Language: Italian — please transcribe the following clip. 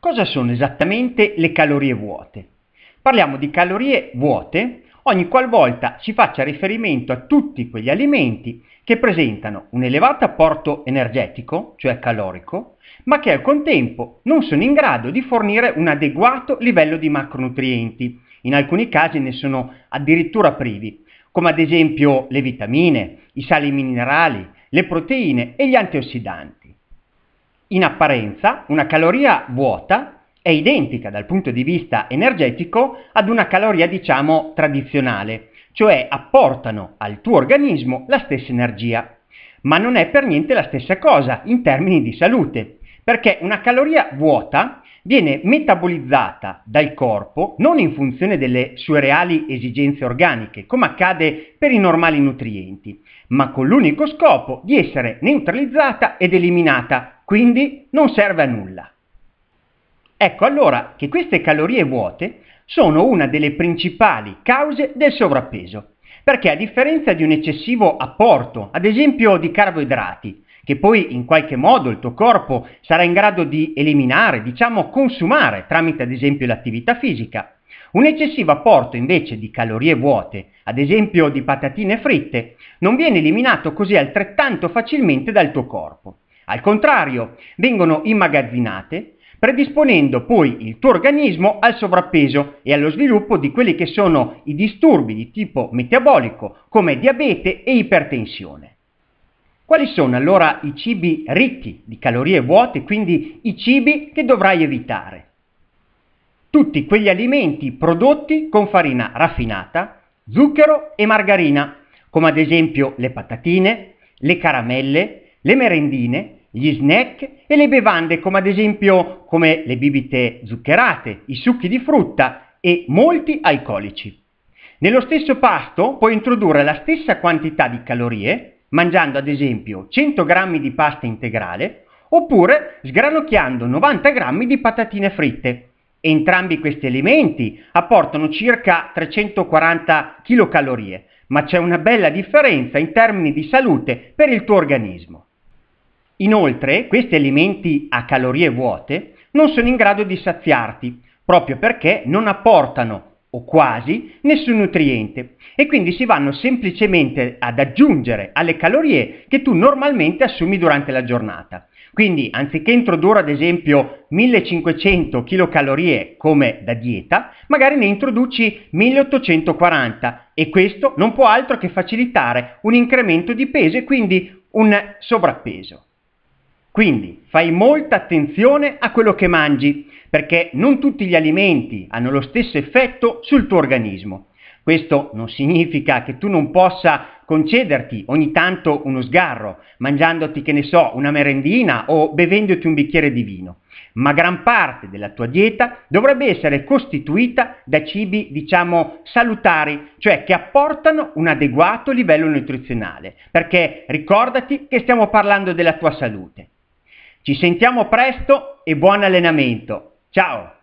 Cosa sono esattamente le calorie vuote? Parliamo di calorie vuote ogni qualvolta si faccia riferimento a tutti quegli alimenti che presentano un elevato apporto energetico, cioè calorico, ma che al contempo non sono in grado di fornire un adeguato livello di macronutrienti. In alcuni casi ne sono addirittura privi, come ad esempio le vitamine, i sali minerali, le proteine e gli antiossidanti in apparenza una caloria vuota è identica dal punto di vista energetico ad una caloria diciamo tradizionale, cioè apportano al tuo organismo la stessa energia, ma non è per niente la stessa cosa in termini di salute. Perché una caloria vuota viene metabolizzata dal corpo non in funzione delle sue reali esigenze organiche, come accade per i normali nutrienti, ma con l'unico scopo di essere neutralizzata ed eliminata, quindi non serve a nulla. Ecco allora che queste calorie vuote sono una delle principali cause del sovrappeso, perché a differenza di un eccessivo apporto, ad esempio di carboidrati, che poi in qualche modo il tuo corpo sarà in grado di eliminare, diciamo consumare tramite ad esempio l'attività fisica. Un eccessivo apporto invece di calorie vuote, ad esempio di patatine fritte, non viene eliminato così altrettanto facilmente dal tuo corpo. Al contrario, vengono immagazzinate, predisponendo poi il tuo organismo al sovrappeso e allo sviluppo di quelli che sono i disturbi di tipo metabolico come diabete e ipertensione. Quali sono allora i cibi ricchi di calorie vuote, quindi i cibi che dovrai evitare? Tutti quegli alimenti prodotti con farina raffinata, zucchero e margarina, come ad esempio le patatine, le caramelle, le merendine, gli snack e le bevande, come ad esempio come le bibite zuccherate, i succhi di frutta e molti alcolici. Nello stesso pasto puoi introdurre la stessa quantità di calorie mangiando ad esempio 100 g di pasta integrale oppure sgranocchiando 90 g di patatine fritte. Entrambi questi alimenti apportano circa 340 kcal, ma c'è una bella differenza in termini di salute per il tuo organismo. Inoltre, questi alimenti a calorie vuote non sono in grado di saziarti, proprio perché non apportano o quasi nessun nutriente e quindi si vanno semplicemente ad aggiungere alle calorie che tu normalmente assumi durante la giornata. Quindi anziché introdurre ad esempio 1500 kcal come da dieta, magari ne introduci 1840 e questo non può altro che facilitare un incremento di peso e quindi un sovrappeso. Quindi fai molta attenzione a quello che mangi, perché non tutti gli alimenti hanno lo stesso effetto sul tuo organismo. Questo non significa che tu non possa concederti ogni tanto uno sgarro, mangiandoti, che ne so, una merendina o bevendoti un bicchiere di vino, ma gran parte della tua dieta dovrebbe essere costituita da cibi, diciamo, salutari, cioè che apportano un adeguato livello nutrizionale, perché ricordati che stiamo parlando della tua salute. Ci sentiamo presto e buon allenamento. Ciao!